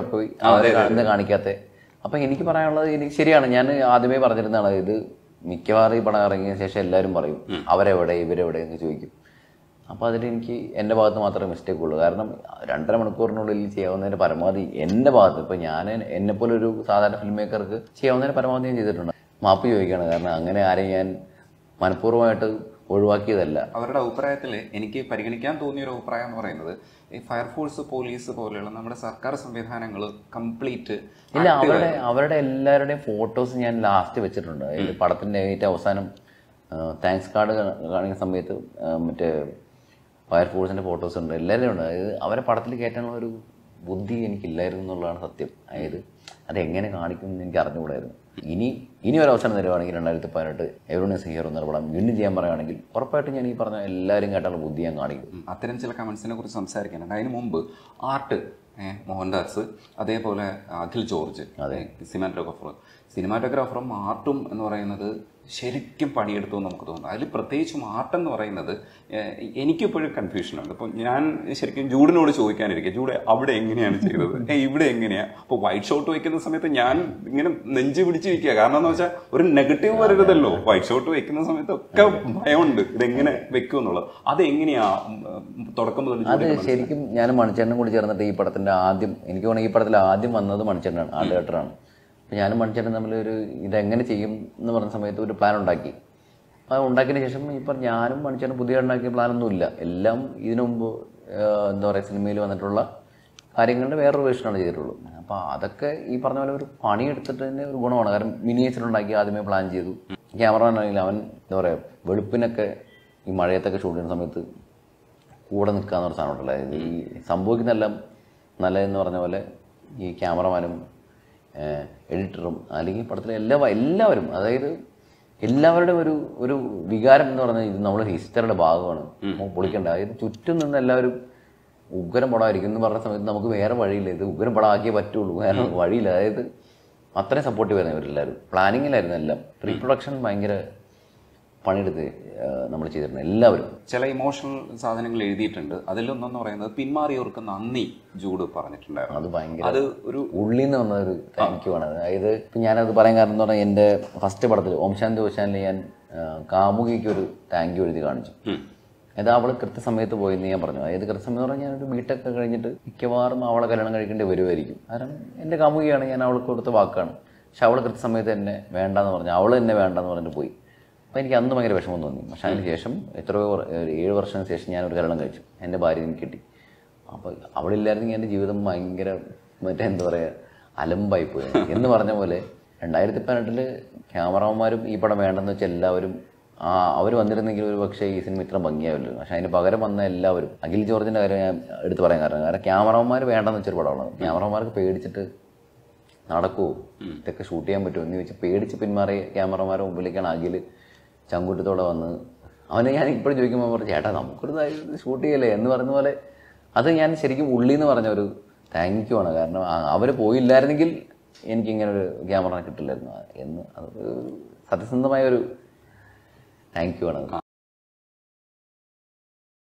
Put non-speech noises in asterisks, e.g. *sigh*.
അവിടെ പോയി എന്താ കാണിക്കാത്ത അപ്പൊ എനിക്ക് പറയാനുള്ളത് എനിക്ക് ശരിയാണ് ഞാൻ ആദ്യമേ പറഞ്ഞിരുന്നതാണ് ഇത് മിക്കവാറും ഈ പടം ഇറങ്ങിയ ശേഷം എല്ലാവരും പറയും അവരെവിടെ ഇവരെവിടെ എന്ന് ചോദിക്കും അപ്പോൾ എനിക്ക് എൻ്റെ ഭാഗത്ത് മാത്രമേ മിസ്റ്റേക്ക് ഉള്ളൂ കാരണം രണ്ടര മണിക്കൂറിനുള്ളിൽ ചെയ്യാവുന്നതിൻ്റെ പരമാവധി എൻ്റെ ഭാഗത്ത് ഇപ്പൊ ഞാൻ എന്നെപ്പോലെ ഒരു സാധാരണ ഫിലിം മേക്കർക്ക് ചെയ്യാവുന്നതിൻ്റെ പരമാവധി ഞാൻ ചെയ്തിട്ടുണ്ട് മാപ്പ് ചോദിക്കുകയാണ് കാരണം അങ്ങനെ ആരെയും ഞാൻ മനഃപൂർവ്വമായിട്ട് ഒഴിവാക്കിയതല്ല അവരുടെ അഭിപ്രായത്തിൽ എനിക്ക് പരിഗണിക്കാൻ തോന്നിയ ഒരു അഭിപ്രായം എന്ന് പറയുന്നത് ഈ ഫയർഫോഴ്സ് പോലീസ് പോലെയുള്ള നമ്മുടെ സർക്കാർ സംവിധാനങ്ങൾ കംപ്ലീറ്റ് ഇല്ല അവരുടെ അവരുടെ എല്ലാവരുടെയും ഫോട്ടോസ് ഞാൻ ലാസ്റ്റ് വെച്ചിട്ടുണ്ട് പടത്തിന്റെ ഏറ്റവും അവസാനം താങ്ക്സ് കാർഡ് കാണിക്കുന്ന സമയത്ത് മറ്റേ ഫയർഫോഴ്സിന്റെ ഫോട്ടോസ് ഉണ്ട് എല്ലാവരും ഉണ്ട് അതായത് അവരെ പടത്തിൽ കയറ്റാനുള്ള ഒരു ബുദ്ധി എനിക്കില്ലായിരുന്നു എന്നുള്ളതാണ് സത്യം അതായത് അതെങ്ങനെ എന്ന് എനിക്ക് അറിഞ്ഞുകൂടായിരുന്നു ഇനി ഇനി ഒരു അവസരം തരുവാണെങ്കിൽ രണ്ടായിരത്തി പതിനെട്ട് എവരോണസ് ഹിയർ എന്നൊരു വീണ്ടും ചെയ്യാൻ പറയുകയാണെങ്കിൽ ഉറപ്പായിട്ടും ഞാൻ ഈ പറഞ്ഞ എല്ലാവരും കേട്ടാൽ ബുദ്ധി ഞാൻ കാണിക്കും അത്തരം ചില കമൻസിനെ കുറിച്ച് സംസാരിക്കാനുണ്ട് അതിന് മുമ്പ് ആർട്ട് മോഹൻദാസ് അതേപോലെ അഖിൽ ജോർജ് സിനിമാറ്റോഗ്രാഫർ സിനിമാറ്റോഗ്രാഫറും ആർട്ടും എന്ന് പറയുന്നത് ശരിക്കും പണിയെടുത്തു എന്ന് നമുക്ക് തോന്നുന്നു അതിൽ പ്രത്യേകിച്ചും ആർട്ട് എന്ന് പറയുന്നത് എനിക്കിപ്പോഴും കൺഫ്യൂഷനുണ്ട് ഇപ്പം ഞാൻ ശരിക്കും ജൂഡിനോട് ചോദിക്കാനിരിക്കുക ജൂഡ് അവിടെ എങ്ങനെയാണ് ചെയ്തത് ഇവിടെ എങ്ങനെയാണ് അപ്പോൾ വൈറ്റ് ഷോട്ട് വയ്ക്കുന്ന സമയത്ത് ഞാൻ ഇങ്ങനെ നെഞ്ച് പിടിച്ചിരിക്കുക കാരണം എന്ന് വെച്ചാൽ ഒരു നെഗറ്റീവ് വരരുതല്ലോ വൈറ്റ് ഷോട്ട് വയ്ക്കുന്ന സമയത്ത് ഒക്കെ ഭയമുണ്ട് ഇതെങ്ങനെ വെക്കും എന്നുള്ളത് അതെങ്ങനെയാ തുടക്കം മുതൽ ശരിക്കും ഞാൻ മണിച്ചേട്ടനും കൂടി ചേർന്നിട്ട് ഈ പടത്തിന്റെ പടത്തിൽ ആദ്യം എനിക്ക് തോന്നുന്നു ഈ പടത്തിൽ ആദ്യം വന്നത് മണിച്ചേട്ടനാണ് ആ ഡയറക്ടറാണ് അപ്പോൾ ഞാനും മണിച്ചേട്ടൻ തമ്മിൽ ഒരു ഇതെങ്ങനെ ചെയ്യും എന്ന് പറഞ്ഞ സമയത്ത് ഒരു പ്ലാൻ ഉണ്ടാക്കി അത് ഉണ്ടാക്കിയ ശേഷം ഇപ്പം ഞാനും മണിച്ചേട്ടൻ പുതിയ ഉണ്ടാക്കിയ പ്ലാനൊന്നുമില്ല എല്ലാം ഇതിനു മുമ്പ് എന്താ പറയുക സിനിമയിൽ വന്നിട്ടുള്ള കാര്യങ്ങളുടെ വേറൊരു വേർഷനാണ് ചെയ്തിട്ടുള്ളൂ അപ്പോൾ അതൊക്കെ ഈ പറഞ്ഞ പോലെ ഒരു പണി എടുത്തിട്ട് തന്നെ ഒരു ഗുണമാണ് കാരണം മിനിയേച്ചർ ഉണ്ടാക്കി ആദ്യമേ പ്ലാൻ ചെയ്തു ക്യാമറമാൻ ആണെങ്കിൽ അവൻ എന്താ പറയുക വെളുപ്പിനൊക്കെ ഈ മഴയത്തൊക്കെ ഷൂട്ട് ചെയ്യുന്ന സമയത്ത് കൂടെ നിൽക്കുക എന്നൊരു സാധനം ഉണ്ടല്ലോ ഈ സംഭവിക്കുന്നതെല്ലാം നല്ലതെന്ന് പറഞ്ഞ പോലെ ഈ ക്യാമറമാനും എഡിറ്ററും അല്ലെങ്കിൽ പടത്തിലെ എല്ലാ എല്ലാവരും അതായത് എല്ലാവരുടെയും ഒരു ഒരു വികാരം എന്ന് പറഞ്ഞാൽ ഇത് നമ്മുടെ ഹിസ്റ്ററിയുടെ ഭാഗമാണ് പൊളിക്കേണ്ട അതായത് ചുറ്റും നിന്ന് എല്ലാവരും ഉഗ്രം പടമായിരിക്കും എന്ന് പറഞ്ഞ സമയത്ത് നമുക്ക് വേറെ വഴിയില്ല ഇത് ഉഗ്രം പടമാക്കിയേ പറ്റുള്ളൂ വേറെ വഴിയില്ല അതായത് അത്രയും സപ്പോർട്ടീവ് ആയിരുന്നു ഇവരെല്ലാവരും പ്ലാനിങ്ങിലായിരുന്നു എല്ലാം പ്രീ പ്രൊഡക്ഷൻ ഭയങ്കര പണിയെടുത്ത് നമ്മൾ ചെയ്തിട്ടുണ്ട് എല്ലാവരും ചില ഇമോഷണൽ സാധനങ്ങൾ എഴുതിയിട്ടുണ്ട് അതിലൊന്നെന്ന് പറയുന്നത് പിന്മാറിയവർക്ക് നന്ദി ജൂഡ് പറഞ്ഞിട്ടുണ്ടായിരുന്നു അത് ഭയങ്കര അത് ഒരു ഉള്ളിൽ നിന്ന് വന്ന ഒരു താങ്ക് യു ആണ് അതായത് ഇപ്പം ഞാനത് പറയാൻ കാരണം എന്ന് പറഞ്ഞാൽ എൻ്റെ ഫസ്റ്റ് പടത്തിൽ ഓം ശാന്തി ഓശാനിൽ ഞാൻ കാമുകിക്ക് ഒരു താങ്ക് യു എഴുതി കാണിച്ചു അതായത് അവൾ കൃത്യസമയത്ത് പോയെന്ന് ഞാൻ പറഞ്ഞു അതായത് കൃത്യസമയം പറഞ്ഞാൽ ഞാനൊരു ബിടെക് കഴിഞ്ഞിട്ട് മിക്കവാറും അവളെ കല്യാണം കഴിക്കേണ്ടി വരുമായിരിക്കും കാരണം എൻ്റെ കാമുകിയാണ് ഞാൻ അവൾക്ക് കൊടുത്ത വാക്കാണ് പക്ഷെ അവൾ കൃത്യസമയത്ത് എന്നെ വേണ്ടെന്ന് പറഞ്ഞു അവൾ എന്നെ വേണ്ടെന്ന് പറഞ്ഞിട്ട് പോയി അപ്പോൾ എനിക്ക് അന്ന് ഭയങ്കര വിഷമം തോന്നി പക്ഷെ അതിന് ശേഷം എത്രയോ ഏഴ് വർഷത്തിന് ശേഷം ഞാൻ ഒരു കരണം കഴിച്ചു എൻ്റെ ഭാര്യ എനിക്ക് കിട്ടി അപ്പോൾ അവളില്ലായിരുന്നെങ്കിൽ എൻ്റെ ജീവിതം ഭയങ്കര മറ്റേ എന്താ പറയുക അലമ്പായി പോയി *laughs* എന്ന് പറഞ്ഞ പോലെ രണ്ടായിരത്തി പതിനെട്ടിൽ ക്യാമറമാരും ഈ പടം വേണ്ടെന്ന് വെച്ചാൽ എല്ലാവരും ആ അവർ വന്നിരുന്നെങ്കിൽ ഒരു പക്ഷേ ഈ സിനിമ ഇത്ര ഭംഗിയാവില്ല പക്ഷെ അതിന് പകരം വന്ന എല്ലാവരും അഖിൽ ജോർജിൻ്റെ കാര്യം ഞാൻ എടുത്ത് പറയാൻ കാരണം കാരണം ക്യാമറമാർ വേണ്ടെന്ന് വെച്ചൊരു പടമാണ് ക്യാമറമാർക്ക് പേടിച്ചിട്ട് നടക്കുമോ ഇതൊക്കെ ഷൂട്ട് ചെയ്യാൻ പറ്റുമോ എന്ന് ചോദിച്ചാൽ പേടിച്ച് പിന്മാറിയ ക്യാമറമാരുടെ മുമ്പിലേക്കാണ് അഖിൽ ചങ്കൂറ്റത്തോടെ വന്ന് അവനെ ഞാൻ ഇപ്പോഴും ചോദിക്കുമ്പോൾ പറഞ്ഞു ചേട്ടാ നമുക്കൊരു ഷൂട്ട് ചെയ്യല്ലേ എന്ന് പറഞ്ഞ പോലെ അത് ഞാൻ ശരിക്കും ഉള്ളി എന്ന് പറഞ്ഞ ഒരു താങ്ക് യു ആണ് കാരണം അവർ പോയില്ലായിരുന്നെങ്കിൽ എനിക്ക് ഇങ്ങനെ ഒരു ക്യാമറ കിട്ടില്ലായിരുന്നു എന്ന് അത് സത്യസന്ധമായ ഒരു താങ്ക് യു ആണ്